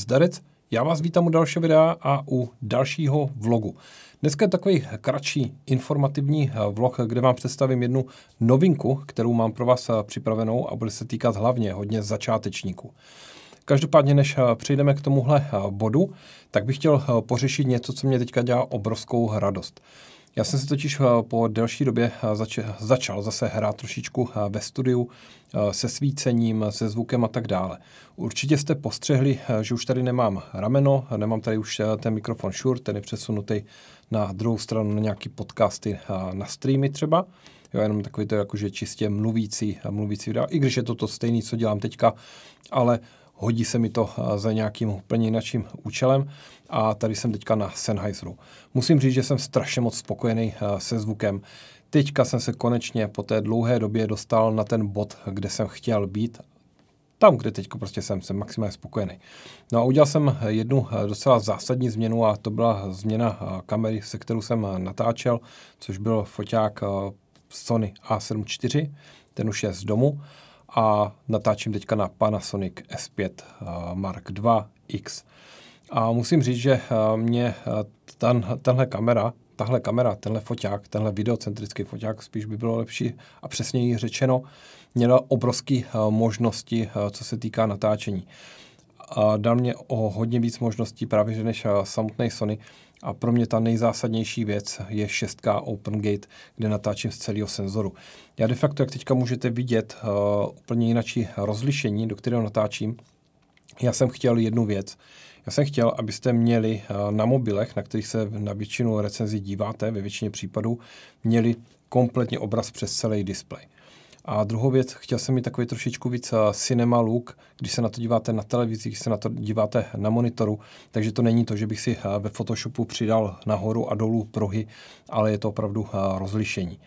Zdarec, já vás vítám u dalšího videa a u dalšího vlogu. Dneska je takový kratší informativní eh, vlog, kde vám představím jednu novinku, kterou mám pro vás eh, připravenou a bude se týkat hlavně hodně začátečníků. Každopádně, než eh, přejdeme k tomuhle bodu, tak bych chtěl pořešit něco, co mě teďka dělá obrovskou radost. Já jsem si totiž eh, po delší době eh, zač- začal zase hrát trošičku eh, ve studiu se svícením, se zvukem a tak dále. Určitě jste postřehli, že už tady nemám rameno, nemám tady už ten mikrofon Shure, ten je přesunutý na druhou stranu na nějaký podcasty, na streamy třeba. Jo, jenom takový to jakože čistě mluvící, mluvící video, i když je to to stejné, co dělám teďka, ale uh, hodí se mi to eh, za nějakým úplně jiným účelem a tady jsem teďka na Sennheiseru. Musím říct, že jsem strašně moc spokojený eh, se zvukem. Teďka jsem se konečně po té dlouhé době dostal na ten bod, kde jsem chtěl být tam, kde teď prostě jsem, jsem maximálně spokojený. No a udělal jsem eh, jednu docela zásadní změnu a to byla změna kamery, se kterou jsem natáčel, což byl foťák Sony A7 IV, ten už je z domu a natáčím teďka na Panasonic S5 eh, Mark II X. A musím říct, že eh, mě eh, ten, tenhle kamera, tahle kamera, tenhle foťák, tenhle videocentrický foťák, spíš by bylo lepší a přesněji řečeno, měla obrovské možnosti, co se týká natáčení. Dal mě o hodně víc možností právě než samotné Sony, a pro mě ta nejzásadnější věc je 6K OpenGate, kde natáčím z celého senzoru. Já de facto, jak teďka můžete vidět, uh, úplně jinačí rozlišení, do kterého natáčím, já jsem chtěl jednu věc. Já jsem chtěl, abyste měli uh, na mobilech, na kterých se na většinu recenzí díváte, ve většině případů, měli kompletně obraz přes celý displej. A druhou věc, chtěl jsem mít takový trošičku víc eh, cinema look, když se na to díváte na televizi, když se na to díváte na monitoru, takže to není to, že bych si eh, ve Photoshopu přidal nahoru a dolů prohy, ale je to opravdu eh, rozlišení.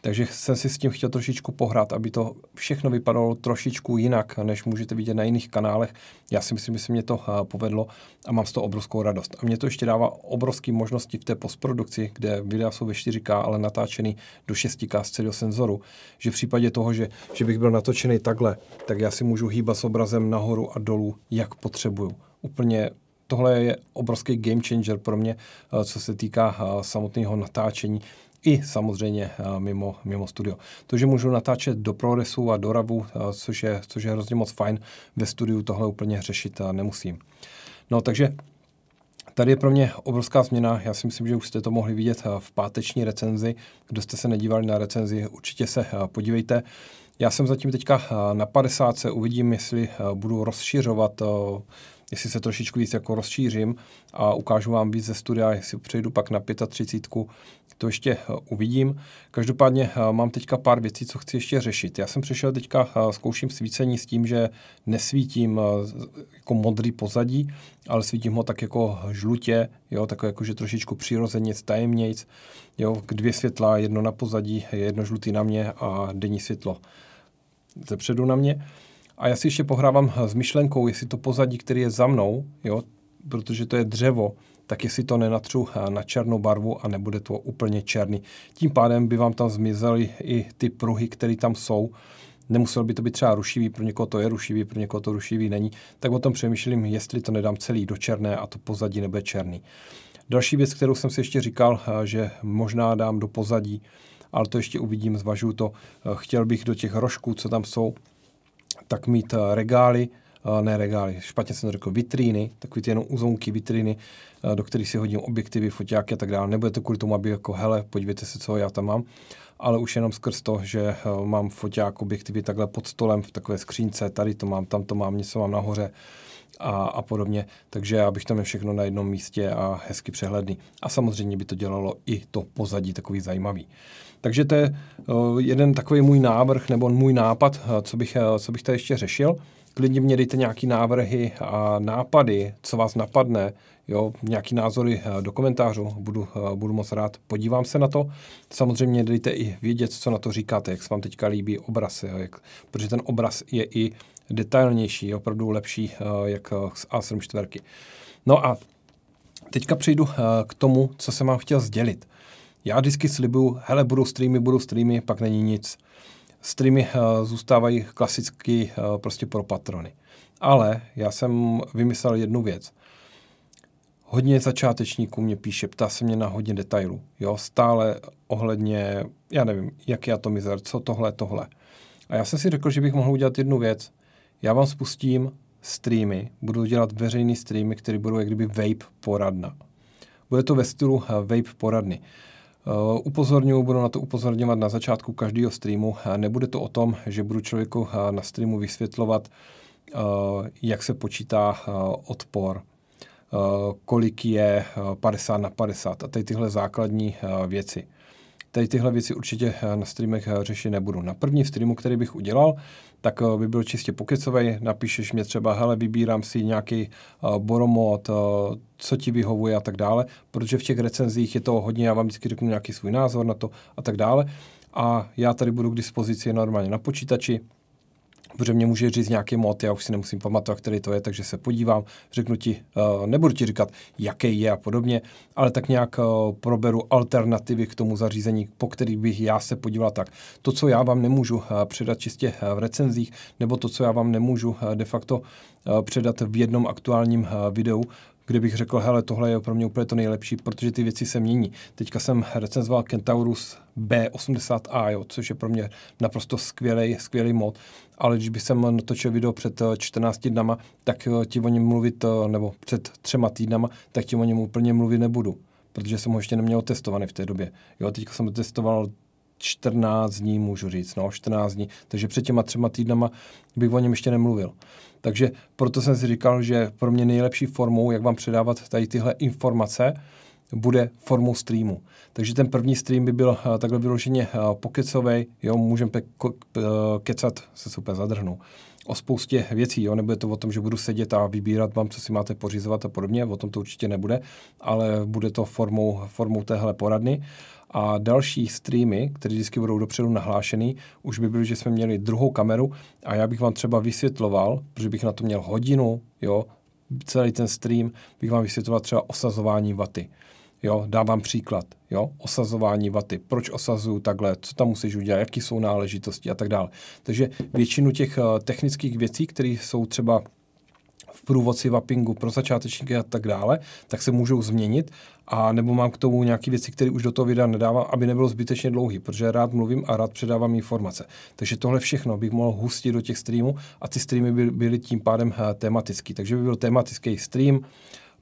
Takže jsem si s tím chtěl trošičku pohrát, aby to všechno vypadalo trošičku jinak, než můžete vidět na jiných kanálech. Já si myslím, že se mě to eh, povedlo a mám z toho obrovskou radost. A mě to ještě dává obrovské možnosti v té postprodukci, kde videa jsou ve 4K, ale natáčený do 6K z celého senzoru, že v případě toho, že, že bych byl natočený takhle, tak já si můžu hýbat s obrazem nahoru a dolů, jak potřebuju. Úplně tohle je obrovský game changer pro mě, eh, co se týká eh, samotného natáčení i samozřejmě eh, mimo, mimo studio. To, že můžu natáčet do ProResu a do RAVu, eh, což je, což je hrozně moc fajn, ve studiu tohle úplně řešit eh, nemusím. No takže Tady je pro mě obrovská změna. Já si myslím, že už jste to mohli vidět v páteční recenzi. Kdo jste se nedívali na recenzi, určitě se podívejte. Já jsem zatím teďka na 50. Uvidím, jestli budu rozšiřovat jestli se trošičku víc jako rozšířím a ukážu vám víc ze studia, jestli přejdu pak na 35, to ještě eh, uvidím. Každopádně eh, mám teďka pár věcí, co chci ještě řešit. Já jsem přišel teďka, eh, zkouším svícení s tím, že nesvítím jako modrý pozadí, ale svítím ho tak jako žlutě, jo, tak jako, že trošičku přirozeně, tajemnějc, jo, dvě světla, jedno na pozadí, jedno žlutý na mě a denní světlo ze předu na mě. A já si ještě pohrávám eh, s myšlenkou, jestli to pozadí, který je za mnou, jo, protože to je dřevo, tak jestli to nenatřu eh, na černou barvu a nebude to úplně černý. Tím pádem by vám tam zmizely i ty pruhy, které tam jsou. Nemuselo by to být třeba rušivý, pro někoho to je rušivý, pro někoho to rušivý není. Tak o tom přemýšlím, jestli to nedám celý do černé a to pozadí nebude černý. Další věc, kterou jsem si ještě říkal, eh, že možná dám do pozadí, ale to ještě uvidím, zvažu to. Chtěl bych do těch rožků, co tam jsou, tak mít eh, regály, eh, ne regály, špatně jsem to řekl, vitríny, takový ty jenom uzonky vitríny, eh, do kterých si hodím objektivy, foťáky a tak dále. Nebude to kvůli tomu, aby jako, hele, podívejte se, co já tam mám, ale už jenom skrz to, že mám foťák, objektivy takhle pod stolem v takové skřínce, tady to mám, tam to mám, něco mám nahoře, a, a podobně. Takže já bych to měl všechno na jednom místě a hezky přehledný. A samozřejmě by to dělalo i to pozadí takový zajímavý. Takže to je jeden takový můj návrh nebo můj nápad, co bych, co bych tady ještě řešil. Klidně mě dejte nějaké návrhy a nápady, co vás napadne, jo, nějaký názory e, do komentářů, budu, e, budu moc rád, podívám se na to. Samozřejmě dejte i vědět, co na to říkáte, jak se vám teďka líbí obraz, jo, jak, protože ten obraz je i detailnější, opravdu lepší, eh, jak eh, z A7 čtverky. No a teďka přejdu eh, k tomu, co jsem vám chtěl sdělit. Já vždycky slibuju, hele, budou streamy, budou streamy, pak není nic. Streamy zůstávají klasicky prostě pro patrony. Ale já jsem vymyslel jednu věc. Hodně začátečníků mě píše, ptá se mě na hodně detailů. Jo, stále ohledně, já nevím, jak je atomizer, co tohle, tohle. A já jsem si řekl, že bych mohl udělat jednu věc. Já vám spustím streamy, budu dělat veřejný streamy, které budou jak kdyby vape poradna. Bude to ve stylu eh, vape poradny. Eh, upozorňuji, budu na to upozorňovat na začátku každého streamu. Eh, nebude to o tom, že budu člověku na streamu vysvětlovat, jak se počítá odpor, kolik je 50 na 50 a tady tyhle základní věci. Tady tyhle věci určitě eh, na streamech eh, řešit nebudu. Na první streamu, který bych udělal, tak eh, by byl čistě pokecovej, napíšeš mě třeba, hele, vybírám si nějaký uh, boromot, uh, co ti vyhovuje a tak dále, protože v těch recenzích je to hodně, já vám vždycky řeknu nějaký svůj názor na to a tak dále. A já tady budu k dispozici normálně na počítači, protože mě může říct nějaký mod, já už si nemusím pamatovat, který to je, takže se podívám, řeknu ti, eh, nebudu ti říkat, jaký je a podobně, ale tak nějak eh, proberu alternativy k tomu zařízení, po kterých bych já se podíval tak. To, co já vám nemůžu eh, předat čistě v recenzích, nebo to, co já vám nemůžu de facto předat v jednom aktuálním videu, kde bych řekl, hele, tohle je pro mě úplně to nejlepší, protože ty věci se mění. Teďka jsem recenzoval Kentaurus B80A, jo, což je pro mě naprosto skvělý, skvělý mod. Ale když bych jsem natočil video před 14 eh, dnama, tak eh, ti o něm mluvit, eh, nebo před třema týdnama, tak ti o něm úplně mluvit nebudu protože jsem ho ještě neměl testovaný v té době. Jo, teďka jsem testoval 14 dní, můžu říct, no, 14 dní. Takže před těma třema týdnama bych o něm ještě nemluvil. Takže proto jsem si říkal, že pro mě nejlepší formou, jak vám předávat tady tyhle informace, bude formou streamu. Takže ten první stream by byl eh, takhle vyloženě eh, pokecový, jo, můžeme pe- ko- eh, kecat, se super zadrhnu, o spoustě věcí, jo, nebude to o tom, že budu sedět a vybírat vám, co si máte pořizovat a podobně, o tom to určitě nebude, ale bude to formou, formou téhle poradny. A další streamy, které vždycky budou dopředu nahlášený, už by byly, že jsme měli druhou kameru a já bych vám třeba vysvětloval, protože bych na to měl hodinu, jo, celý ten stream bych vám vysvětloval třeba osazování vaty. Jo, dávám příklad. Jo, osazování vaty. Proč osazuju takhle? Co tam musíš udělat? Jaký jsou náležitosti a tak dále. Takže většinu těch eh, technických věcí, které jsou třeba v průvodci vapingu pro začátečníky a tak dále, tak se můžou změnit a nebo mám k tomu nějaké věci, které už do toho videa nedávám, aby nebylo zbytečně dlouhý, protože rád mluvím a rád předávám informace. Takže tohle všechno bych mohl hustit do těch streamů a ty streamy by byly tím pádem eh, tematický. Takže by byl tematický stream,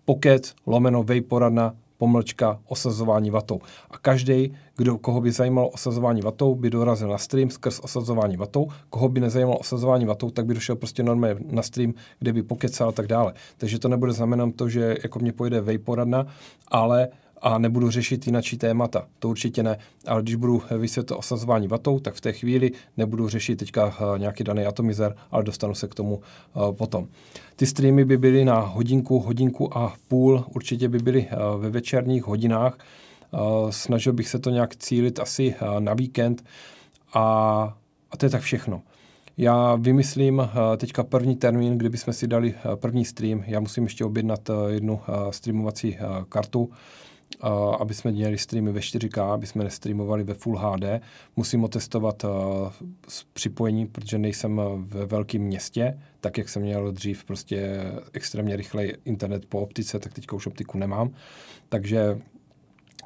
Pocket, lomeno poradna, pomlčka osazování vatou. A každý, kdo, koho by zajímalo osazování vatou, by dorazil na stream skrz osazování vatou. Koho by nezajímalo osazování vatou, tak by došel prostě normálně na stream, kde by pokecal a tak dále. Takže to nebude znamenat to, že jako mě pojede vejporadna, ale uh, a nebudu řešit jinačí témata. To určitě ne. Ale když budu vysvětlovat osazování vatou, tak v té chvíli nebudu řešit teďka eh, nějaký daný atomizer, ale dostanu se k tomu eh, potom. Ty streamy by byly na hodinku, hodinku a půl, určitě by byly eh, ve večerních hodinách. Snažil bych se to nějak cílit asi na víkend a, a to je tak všechno. Já vymyslím teďka první termín, kdybychom si dali první stream. Já musím ještě objednat jednu streamovací kartu aby jsme dělali streamy ve 4K, aby jsme nestreamovali ve Full HD. Musím otestovat připojení, protože nejsem ve velkém městě, tak jak jsem měl dřív prostě extrémně rychlej internet po optice, tak teďka už optiku nemám. Takže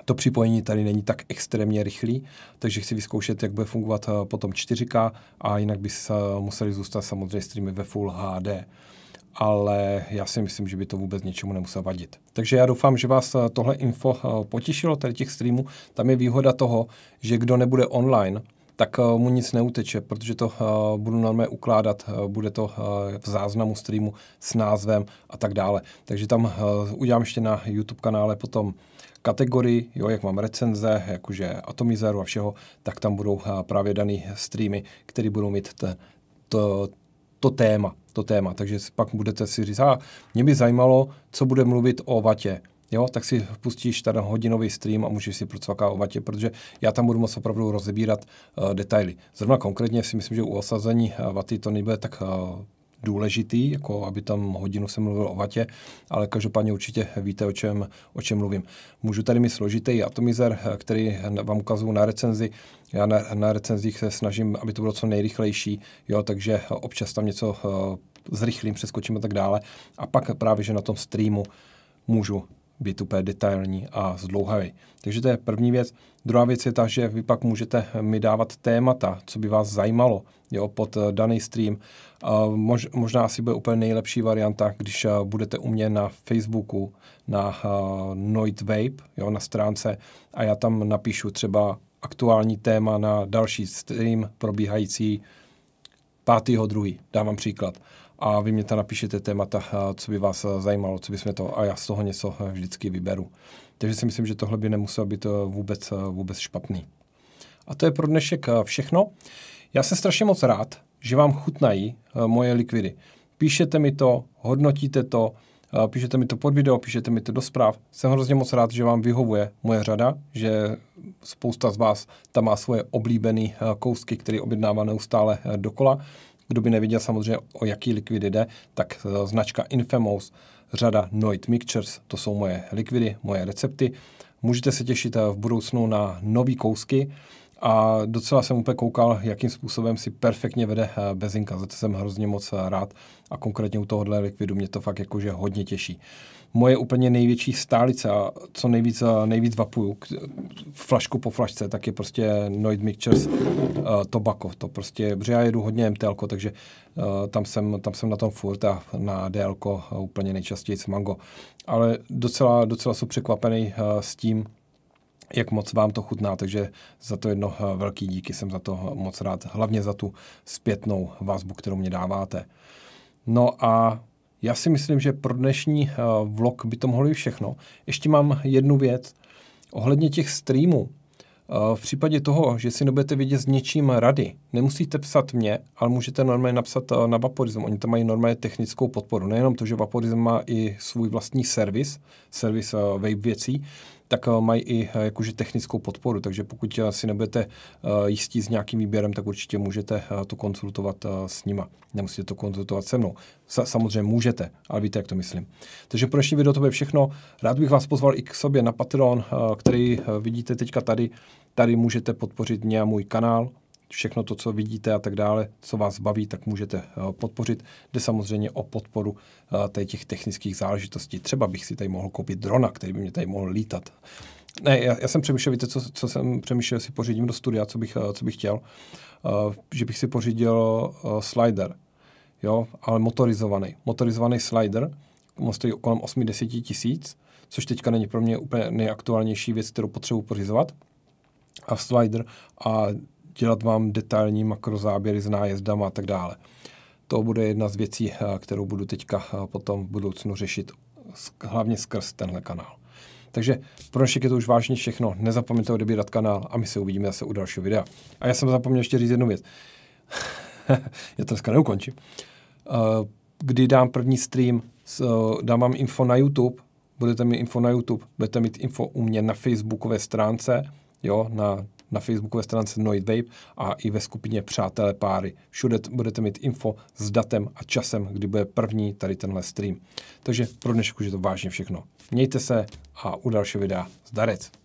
to připojení tady není tak extrémně rychlý, takže chci vyzkoušet, jak bude fungovat potom 4K a jinak by se museli zůstat samozřejmě streamy ve Full HD ale já si myslím, že by to vůbec ničemu nemuselo vadit. Takže já doufám, že vás eh, tohle info eh, potěšilo, tady těch streamů. Tam je výhoda toho, že kdo nebude online, tak eh, mu nic neuteče, protože to budu normálně ukládat, bude to v záznamu streamu s názvem a tak dále. Takže tam udělám ještě na YouTube kanále potom kategorii, jo, jak mám recenze, jakože atomizeru a všeho, tak tam budou právě dané streamy, které budou mít te, to, to téma to téma. Takže pak budete si říct, a mě by zajímalo, co bude mluvit o vatě. Jo, tak si pustíš tady hodinový stream a můžeš si procvaká o vatě, protože já tam budu moc opravdu rozebírat uh, detaily. Zrovna konkrétně si myslím, že u osazení eh, vaty to nebude tak uh, důležitý, jako aby tam hodinu se mluvil o vatě, ale každopádně určitě víte, o čem, o čem mluvím. Můžu tady mít složitý atomizer, který vám ukazuju na recenzi. Já na, na recenzích se snažím, aby to bylo co nejrychlejší, jo, takže občas tam něco zrychlím, eh, přeskočím a tak dále. A pak právě, že na tom streamu můžu být úplně detailní a zdlouhavý. Takže to je první věc. Druhá věc je ta, že vy pak můžete mi dávat témata, co by vás zajímalo jo, pod eh, daný stream. možná asi bude úplně nejlepší varianta, když eh, budete u mě na Facebooku, na eh, Noid Vape, jo, na stránce a já tam napíšu třeba aktuální téma na další stream probíhající 5.2. Dávám příklad a vy mě tam napíšete témata, eh, co by vás eh, zajímalo, co by jsme to a já z toho něco eh, vždycky vyberu. Takže si myslím, že tohle by nemuselo být vůbec, vůbec špatný. A to je pro dnešek všechno. Já jsem strašně moc rád, že vám chutnají moje likvidy. Píšete mi to, hodnotíte to, píšete mi to pod video, píšete mi to do zpráv. Jsem hrozně moc rád, že vám vyhovuje moje řada, že spousta z vás tam má svoje oblíbené kousky, které objednává neustále dokola. Kdo by neviděl samozřejmě, o jaký likvid jde, tak eh, značka Infamous, řada Noid Mixtures, to jsou moje likvidy, moje recepty. Můžete se těšit eh, v budoucnu na nový kousky a docela jsem úplně koukal, jakým způsobem si perfektně vede eh, Bezinka. Za to jsem hrozně moc rád a konkrétně u tohohle likvidu mě to fakt jakože hodně těší moje úplně největší stálice a co nejvíc, nejvíc vapuju, k, flašku po flašce, tak je prostě Noid Mixtures uh, Tobacco. To prostě, protože já jedu hodně MTL, takže uh, tam, jsem, tam jsem na tom furt a na DL úplně nejčastěji s mango. Ale docela, docela jsem překvapený uh, s tím, jak moc vám to chutná, takže za to jedno uh, velký díky, jsem za to uh, moc rád, hlavně za tu zpětnou vazbu, kterou mě dáváte. No a já si myslím, že pro dnešní eh, vlog by to mohlo být všechno. Ještě mám jednu věc. Ohledně těch streamů, eh, v případě toho, že si nebudete vědět s něčím rady, nemusíte psat mě, ale můžete normálně napsat eh, na Vaporism. Oni tam mají normálně technickou podporu. Nejenom to, že Vaporism má i svůj vlastní servis, servis vape věcí, tak eh, mají i eh, jakože technickou podporu. Takže pokud eh, si nebudete jistí s nějakým výběrem, tak určitě můžete to konzultovat s nima. Nemusíte to konzultovat se mnou. Samozřejmě můžete, ale víte, jak to myslím. Takže pro dnešní video to bude všechno. Rád bych vás pozval i k sobě na Patreon, který vidíte teďka tady. Tady můžete podpořit mě a můj kanál, všechno to, co vidíte a tak dále, co vás baví, tak můžete eh, podpořit. Jde samozřejmě o podporu eh, těch technických záležitostí. Třeba bych si tady mohl koupit drona, který by mě tady mohl lítat. Ne, já, já jsem přemýšlel, víte, co, co jsem přemýšlel, si pořídím do studia, co bych, eh, co bych chtěl, že bych si pořídil slider, jo, ale motorizovaný. Motorizovaný slider, on stojí kolem 8-10 tisíc, což teďka není pro mě úplně nejaktuálnější věc, kterou potřebuji pořizovat. A slider a dělat vám detailní makrozáběry s nájezdama a tak dále. To bude jedna z věcí, eh, kterou budu teďka eh, potom v budoucnu řešit, hlavně skrz tenhle kanál. Takže pro dnešek je to už vážně všechno. Nezapomeňte odebírat kanál a my se uvidíme zase u dalšího videa. A já jsem zapomněl ještě říct jednu věc. já to dneska neukončím. Eh, kdy dám první stream, dám vám info na YouTube, budete mít info na YouTube, budete mít info u mě na facebookové stránce, jo, na na Facebookové stránce Noid Vape a i ve skupině Přátelé páry. Všude budete mít info s datem a časem, kdy bude první tady tenhle stream. Takže pro dnešek už je to vážně všechno. Mějte se a u dalšího videa zdarec.